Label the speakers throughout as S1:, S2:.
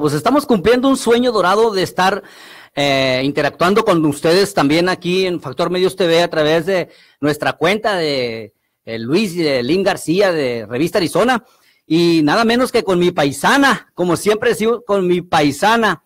S1: pues estamos cumpliendo un sueño dorado de estar eh, interactuando con ustedes también aquí en Factor Medios TV a través de nuestra cuenta de eh, Luis de Lynn García de Revista Arizona y nada menos que con mi paisana, como siempre sido con mi paisana.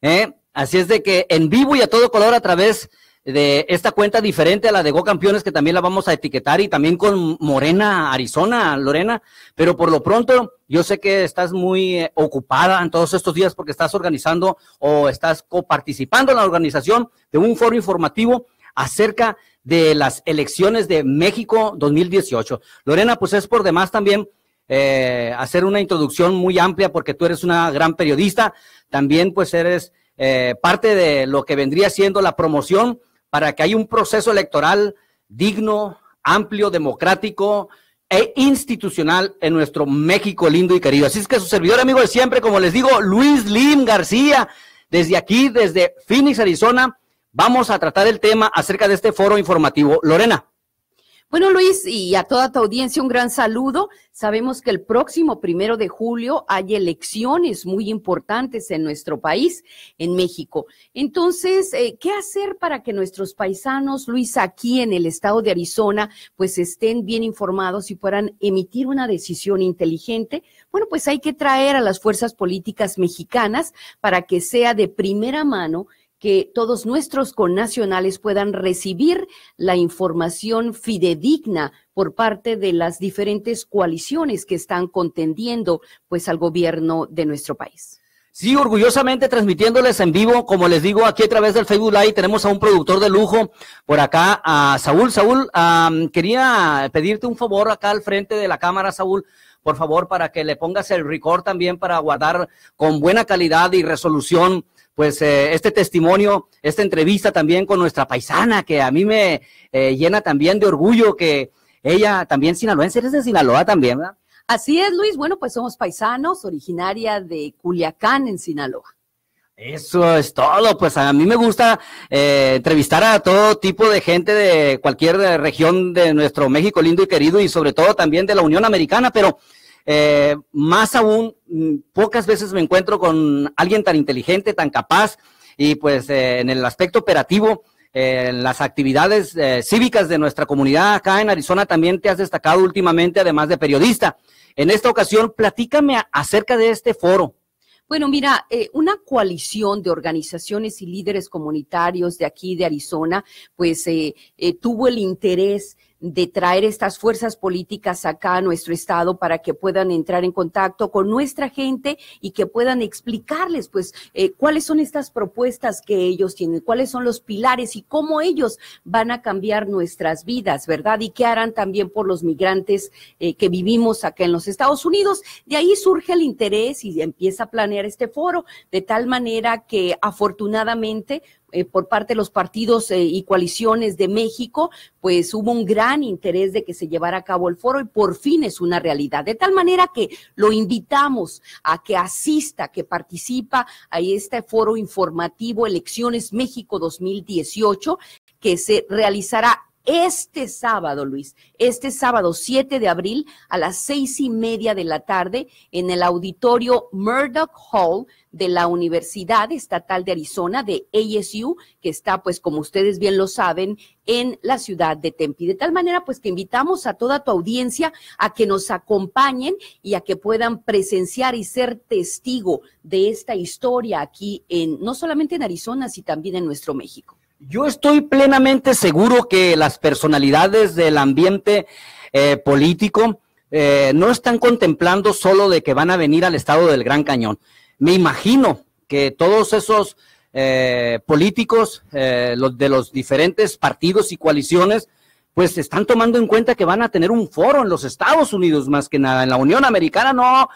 S1: ¿eh? Así es de que en vivo y a todo color a través de esta cuenta diferente a la de Go Campeones, que también la vamos a etiquetar, y también con Morena, Arizona, Lorena. Pero por lo pronto, yo sé que estás muy eh, ocupada en todos estos días porque estás organizando o estás coparticipando en la organización de un foro informativo acerca de las elecciones de México 2018. Lorena, pues es por demás también eh, hacer una introducción muy amplia porque tú eres una gran periodista, también pues eres eh, parte de lo que vendría siendo la promoción para que haya un proceso electoral digno, amplio, democrático e institucional en nuestro México lindo y querido. Así es que su servidor amigo de siempre, como les digo, Luis Lim García, desde aquí, desde Phoenix, Arizona, vamos a tratar el tema acerca de este foro informativo. Lorena.
S2: Bueno, Luis, y a toda tu audiencia un gran saludo. Sabemos que el próximo primero de julio hay elecciones muy importantes en nuestro país, en México. Entonces, eh, ¿qué hacer para que nuestros paisanos, Luis, aquí en el estado de Arizona, pues estén bien informados y puedan emitir una decisión inteligente? Bueno, pues hay que traer a las fuerzas políticas mexicanas para que sea de primera mano que todos nuestros connacionales puedan recibir la información fidedigna por parte de las diferentes coaliciones que están contendiendo pues al gobierno de nuestro país.
S1: Sí, orgullosamente transmitiéndoles en vivo, como les digo, aquí a través del Facebook Live tenemos a un productor de lujo por acá, a Saúl. Saúl, quería pedirte un favor acá al frente de la cámara, Saúl por favor, para que le pongas el record también para guardar con buena calidad y resolución pues eh, este testimonio, esta entrevista también con nuestra paisana, que a mí me eh, llena también de orgullo que ella también sinaloense, eres de Sinaloa también, ¿verdad?
S2: Así es, Luis. Bueno, pues somos paisanos, originaria de Culiacán, en Sinaloa.
S1: Eso es todo, pues a mí me gusta eh, entrevistar a todo tipo de gente de cualquier región de nuestro México lindo y querido y sobre todo también de la Unión Americana, pero eh, más aún, mm, pocas veces me encuentro con alguien tan inteligente, tan capaz, y pues eh, en el aspecto operativo, eh, las actividades eh, cívicas de nuestra comunidad acá en Arizona también te has destacado últimamente, además de periodista. En esta ocasión, platícame acerca de este foro.
S2: Bueno, mira, una coalición de organizaciones y líderes comunitarios de aquí de Arizona, pues tuvo el interés de traer estas fuerzas políticas acá a nuestro estado para que puedan entrar en contacto con nuestra gente y que puedan explicarles, pues, eh, cuáles son estas propuestas que ellos tienen, cuáles son los pilares y cómo ellos van a cambiar nuestras vidas, ¿verdad? Y qué harán también por los migrantes eh, que vivimos acá en los Estados Unidos. De ahí surge el interés y empieza a planear este foro, de tal manera que afortunadamente eh, por parte de los partidos eh, y coaliciones de México, pues hubo un gran interés de que se llevara a cabo el foro y por fin es una realidad. De tal manera que lo invitamos a que asista, que participa a este foro informativo Elecciones México 2018 que se realizará este sábado, Luis, este sábado 7 de abril a las seis y media de la tarde en el auditorio Murdoch Hall de la Universidad Estatal de Arizona de ASU, que está, pues, como ustedes bien lo saben, en la ciudad de Tempe. De tal manera, pues, que invitamos a toda tu audiencia a que nos acompañen y a que puedan presenciar y ser testigo de esta historia aquí en, no solamente en Arizona, sino también en nuestro México.
S1: Yo estoy plenamente seguro que las personalidades del ambiente eh, político eh, no están contemplando solo de que van a venir al estado del Gran Cañón. Me imagino que todos esos eh, políticos los de los diferentes partidos y coaliciones, pues están tomando en cuenta que van a tener un foro en los Estados Unidos más que nada. En la Unión Americana no,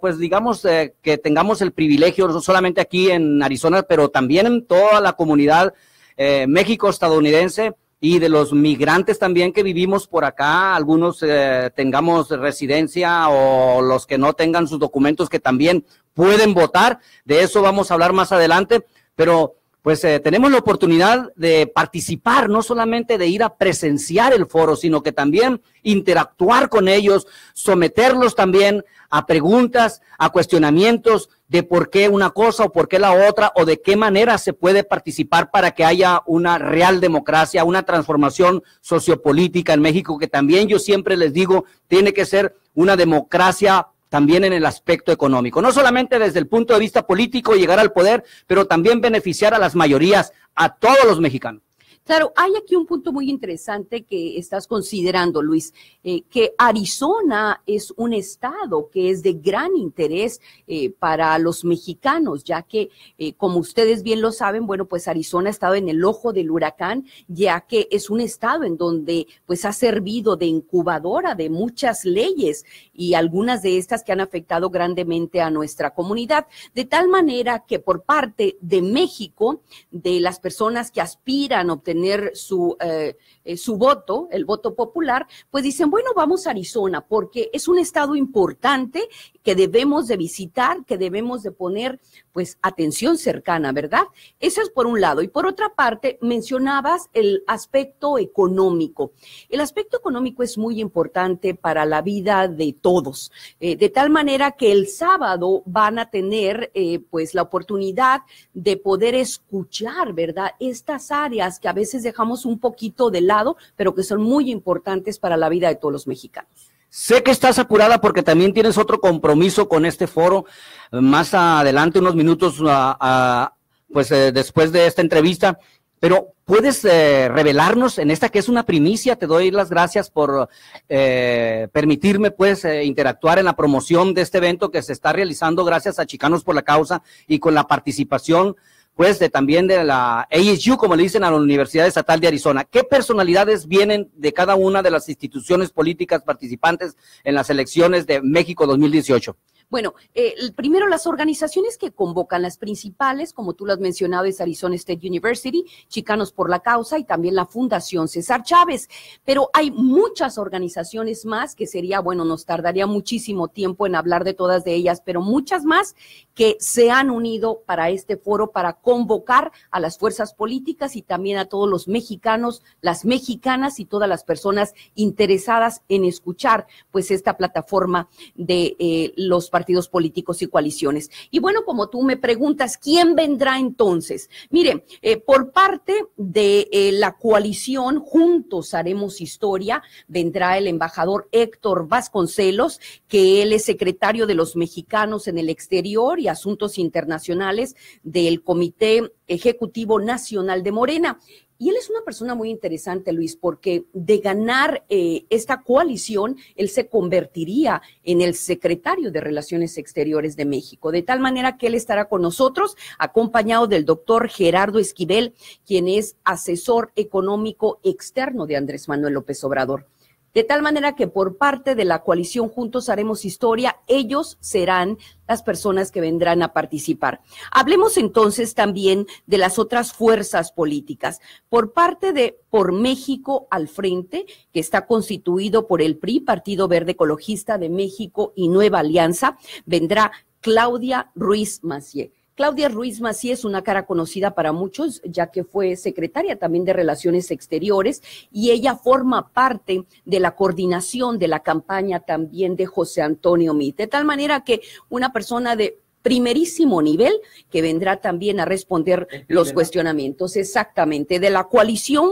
S1: pues digamos que tengamos el privilegio no solamente aquí en Arizona, pero también en toda la comunidad eh, México-estadounidense y de los migrantes también que vivimos por acá, algunos eh, tengamos residencia o los que no tengan sus documentos que también pueden votar. De eso vamos a hablar más adelante, pero pues eh, tenemos la oportunidad de participar, no solamente de ir a presenciar el foro, sino que también interactuar con ellos, someterlos también a preguntas, a cuestionamientos de por qué una cosa o por qué la otra, o de qué manera se puede participar para que haya una real democracia, una transformación sociopolítica en México, que también yo siempre les digo, tiene que ser una democracia también en el aspecto económico. No solamente desde el punto de vista político llegar al poder, pero también beneficiar a las mayorías, a todos los mexicanos.
S2: Claro, hay aquí un punto muy interesante que estás considerando, Luis, eh, que Arizona es un estado que es de gran interés eh, para los mexicanos, ya que, eh, como ustedes bien lo saben, bueno, pues Arizona ha estado en el ojo del huracán, ya que es un estado en donde pues ha servido de incubadora de muchas leyes y algunas de estas que han afectado grandemente a nuestra comunidad, de tal manera que por parte de México, de las personas que aspiran a obtener tener su, eh, eh, su voto, el voto popular, pues dicen, bueno, vamos a Arizona porque es un estado importante que debemos de visitar, que debemos de poner pues atención cercana, ¿verdad? Eso es por un lado. Y por otra parte, mencionabas el aspecto económico. El aspecto económico es muy importante para la vida de todos, eh, de tal manera que el sábado van a tener eh, pues la oportunidad de poder escuchar, ¿verdad? Estas áreas que a veces dejamos un poquito de lado, pero que son muy importantes para la vida de todos los mexicanos.
S1: Sé que estás apurada porque también tienes otro compromiso con este foro más adelante, unos minutos ah, ah, pues, eh, después de esta entrevista. Pero puedes eh, revelarnos en esta que es una primicia. Te doy las gracias por eh, permitirme pues interactuar en la promoción de este evento que se está realizando gracias a Chicanos por la Causa y con la participación pues de, también de la ASU, como le dicen a la Universidad Estatal de Arizona. ¿Qué personalidades vienen de cada una de las instituciones políticas participantes en las elecciones de México 2018?
S2: Bueno, eh, primero las organizaciones que convocan, las principales, como tú las mencionado, es Arizona State University, Chicanos por la Causa y también la Fundación César Chávez. Pero hay muchas organizaciones más que sería, bueno, nos tardaría muchísimo tiempo en hablar de todas de ellas, pero muchas más que se han unido para este foro, para convocar a las fuerzas políticas y también a todos los mexicanos, las mexicanas y todas las personas interesadas en escuchar, pues, esta plataforma de eh, los partidos partidos políticos y coaliciones. Y bueno, como tú me preguntas, ¿quién vendrá entonces? Mire, eh, por parte de eh, la coalición Juntos Haremos Historia, vendrá el embajador Héctor Vasconcelos, que él es secretario de los mexicanos en el exterior y asuntos internacionales del Comité Ejecutivo Nacional de Morena. Y él es una persona muy interesante, Luis, porque de ganar eh, esta coalición, él se convertiría en el secretario de Relaciones Exteriores de México, de tal manera que él estará con nosotros, acompañado del doctor Gerardo Esquivel, quien es asesor económico externo de Andrés Manuel López Obrador. De tal manera que por parte de la coalición Juntos Haremos Historia, ellos serán las personas que vendrán a participar. Hablemos entonces también de las otras fuerzas políticas. Por parte de Por México al Frente, que está constituido por el PRI, Partido Verde Ecologista de México y Nueva Alianza, vendrá Claudia Ruiz Macié. Claudia Ruiz Macías es una cara conocida para muchos, ya que fue secretaria también de Relaciones Exteriores y ella forma parte de la coordinación de la campaña también de José Antonio Mit. De tal manera que una persona de primerísimo nivel que vendrá también a responder los cuestionamientos exactamente de la coalición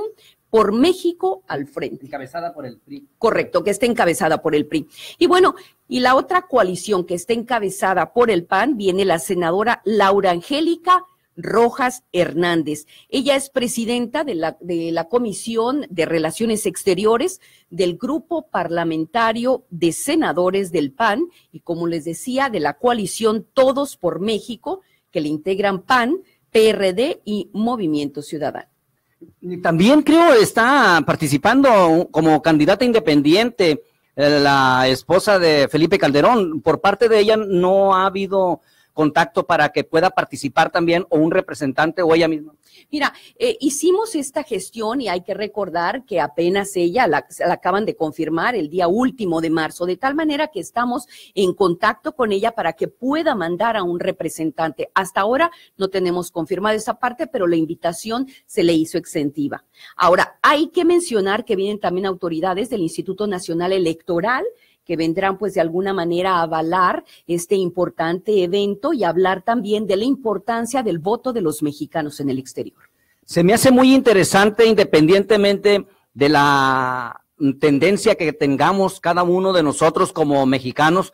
S2: por México al frente. Encabezada por el PRI. Correcto, que esté encabezada por el PRI. Y bueno, y la otra coalición que está encabezada por el PAN viene la senadora Laura Angélica Rojas Hernández. Ella es presidenta de la, de la Comisión de Relaciones Exteriores del Grupo Parlamentario de Senadores del PAN y, como les decía, de la coalición Todos por México, que le integran PAN, PRD y Movimiento Ciudadano.
S1: También creo está participando como candidata independiente eh, la esposa de Felipe Calderón. Por parte de ella no ha habido contacto para que pueda participar también o un representante o ella misma?
S2: Mira, eh, hicimos esta gestión y hay que recordar que apenas ella la, la, acaban de confirmar el día último de marzo, de tal manera que estamos en contacto con ella para que pueda mandar a un representante. Hasta ahora no tenemos confirmada esa parte, pero la invitación se le hizo exentiva. Ahora, hay que mencionar que vienen también autoridades del Instituto Nacional Electoral, que vendrán pues de alguna manera a avalar este importante evento y hablar también de la importancia del voto de los mexicanos en el exterior.
S1: Se me hace muy interesante, independientemente de la tendencia que tengamos cada uno de nosotros como mexicanos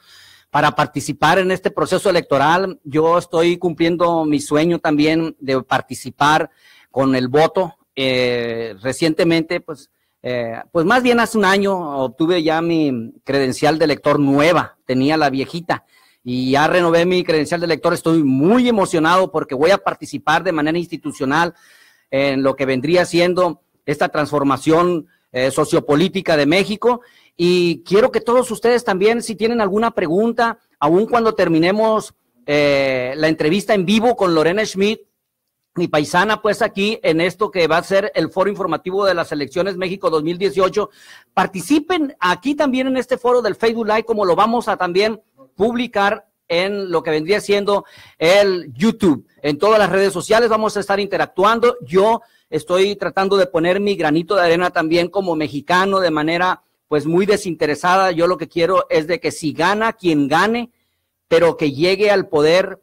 S1: para participar en este proceso electoral. Yo estoy cumpliendo mi sueño también de participar con el voto. Eh, recientemente, pues eh, pues más bien hace un año obtuve ya mi credencial de lector nueva, tenía la viejita y ya renové mi credencial de lector. Estoy muy emocionado porque voy a participar de manera institucional en lo que vendría siendo esta transformación eh, sociopolítica de México. Y quiero que todos ustedes también, si tienen alguna pregunta, aun cuando terminemos eh, la entrevista en vivo con Lorena Schmidt, mi paisana, pues aquí en esto que va a ser el foro informativo de las elecciones México 2018. Participen aquí también en este foro del Facebook Live, como lo vamos a también publicar en lo que vendría siendo el YouTube. En todas las redes sociales vamos a estar interactuando. Yo estoy tratando de poner mi granito de arena también como mexicano de manera pues muy desinteresada. Yo lo que quiero es de que si gana quien gane, pero que llegue al poder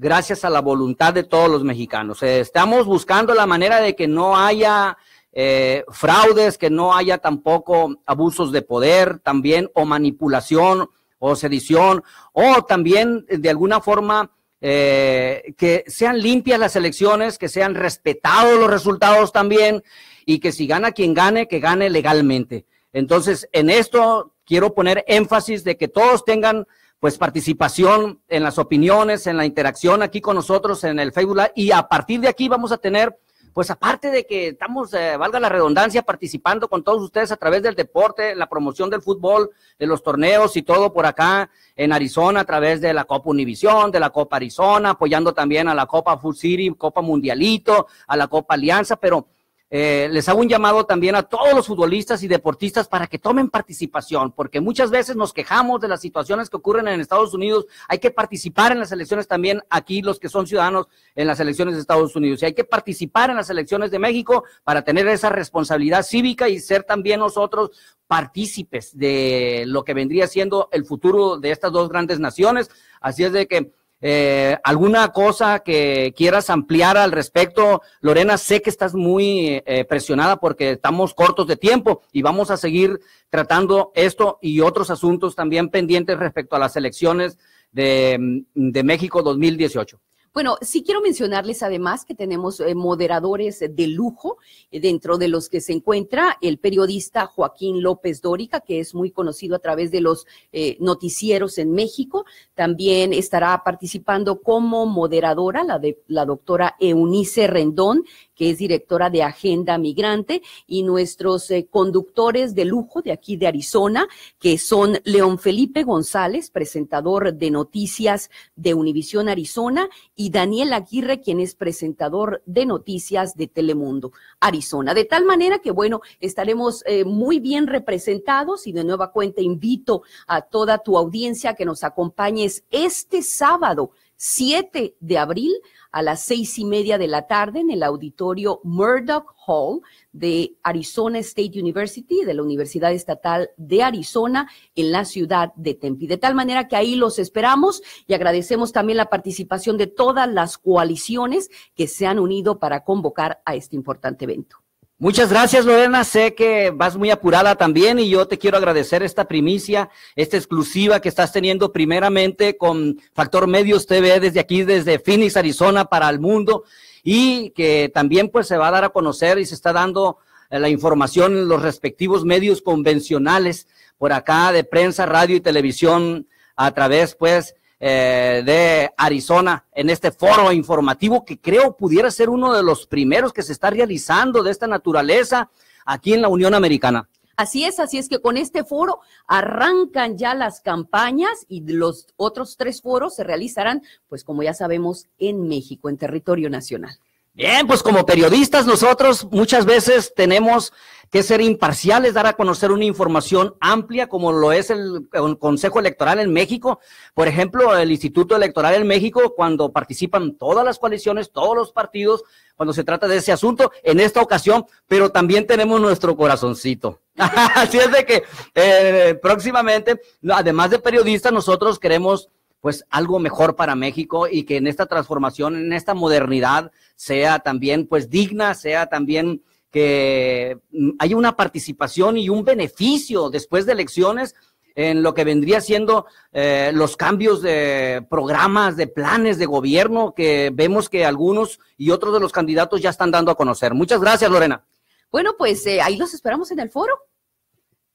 S1: gracias a la voluntad de todos los mexicanos. Eh, estamos buscando la manera de que no haya eh, fraudes, que no haya tampoco abusos de poder también o manipulación o sedición o también de alguna forma eh, que sean limpias las elecciones, que sean respetados los resultados también y que si gana quien gane, que gane legalmente. Entonces, en esto quiero poner énfasis de que todos tengan pues participación en las opiniones, en la interacción aquí con nosotros en el Facebook Live y a partir de aquí vamos a tener pues aparte de que estamos, eh, valga la redundancia, participando con todos ustedes a través del deporte, la promoción del fútbol, de los torneos y todo por acá en Arizona, a través de la Copa Univisión, de la Copa Arizona, apoyando también a la Copa Full City, Copa Mundialito, a la Copa Alianza, pero eh, les hago un llamado también a todos los futbolistas y deportistas para que tomen participación, porque muchas veces nos quejamos de las situaciones que ocurren en Estados Unidos. Hay que participar en las elecciones también aquí, los que son ciudadanos en las elecciones de Estados Unidos. Y hay que participar en las elecciones de México para tener esa responsabilidad cívica y ser también nosotros partícipes de lo que vendría siendo el futuro de estas dos grandes naciones. Así es de que eh, ¿Alguna cosa que quieras ampliar al respecto? Lorena, sé que estás muy eh, presionada porque estamos cortos de tiempo y vamos a seguir tratando esto y otros asuntos también pendientes respecto a las elecciones de, mm, de México 2018.
S2: Bueno, sí quiero mencionarles además que tenemos eh, moderadores de lujo, eh, dentro de los que se encuentra el periodista Joaquín López Dórica, que es muy conocido a través de los eh, noticieros en México. También estará participando como moderadora la, la doctora Eunice Rendón, que es directora de Agenda Migrante, y nuestros conductores de lujo de aquí de Arizona, que son León Felipe González, presentador de noticias de Univisión Arizona, y Daniel Aguirre, quien es presentador de noticias de Telemundo, Arizona. De tal manera que, bueno, estaremos eh, muy bien representados y de nueva cuenta invito a toda tu audiencia que nos acompañes este sábado 7 de abril a las seis y media de la tarde en el auditorio Murdoch Hall de Arizona State University, de la Universidad Estatal de Arizona, en la ciudad de Tempe. De tal manera que ahí los esperamos y agradecemos también la participación de todas las coaliciones que se han unido para convocar
S1: a este importante evento. Muchas gracias, Lorena. Sé que vas muy apurada también y yo te quiero agradecer esta primicia, esta exclusiva que estás teniendo primeramente con Factor Medios TV desde aquí, desde Phoenix, Arizona, para el mundo y que también pues se va a dar a conocer y se está dando eh, la información en los respectivos medios convencionales por acá de prensa, radio y televisión a través pues eh, de Arizona en este foro informativo que creo pudiera ser uno de los primeros que se está realizando de esta naturaleza aquí en la Unión Americana.
S2: Así es, así es que con este foro arrancan ya las campañas y los otros tres foros se realizarán, pues como ya sabemos, en México, en territorio nacional.
S1: Bien, pues como periodistas nosotros muchas veces tenemos que ser imparciales, dar a conocer una información amplia como lo es el, Consejo Electoral en México. Por ejemplo, el Instituto Electoral en México, cuando participan todas las coaliciones, todos los partidos, cuando se trata de ese asunto, en esta ocasión, pero también tenemos nuestro corazoncito. Así es de que eh, próximamente, además de periodistas, nosotros queremos pues algo mejor para México y que en esta transformación, en esta modernidad, sea también pues digna, sea también que mm, haya una participación y un beneficio después de elecciones en lo que vendría siendo eh, los cambios de programas, de planes de gobierno que vemos que algunos y otros de los candidatos ya están dando a conocer. Muchas gracias, Lorena.
S2: Bueno, pues eh, ahí los esperamos en el foro.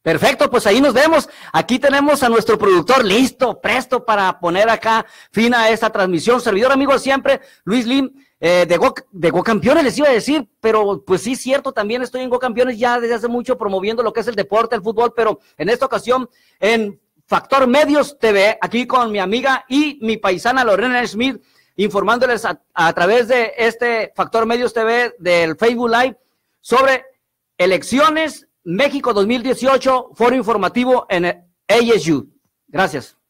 S1: Perfecto, pues ahí nos vemos. Aquí tenemos a nuestro productor listo, presto para poner acá fin a esta transmisión. Servidor amigo siempre, Luis Lim, eh, de, Go, de Campeones les iba a decir, pero pues sí, cierto, también estoy en Go Campeones ya desde hace mucho promoviendo lo que es el deporte, el fútbol, pero en esta ocasión en Factor Medios TV, aquí con mi amiga y mi paisana Lorena Smith, informándoles a través de este Factor Medios TV del Facebook Live sobre elecciones México 2018, foro informativo en ASU. Gracias.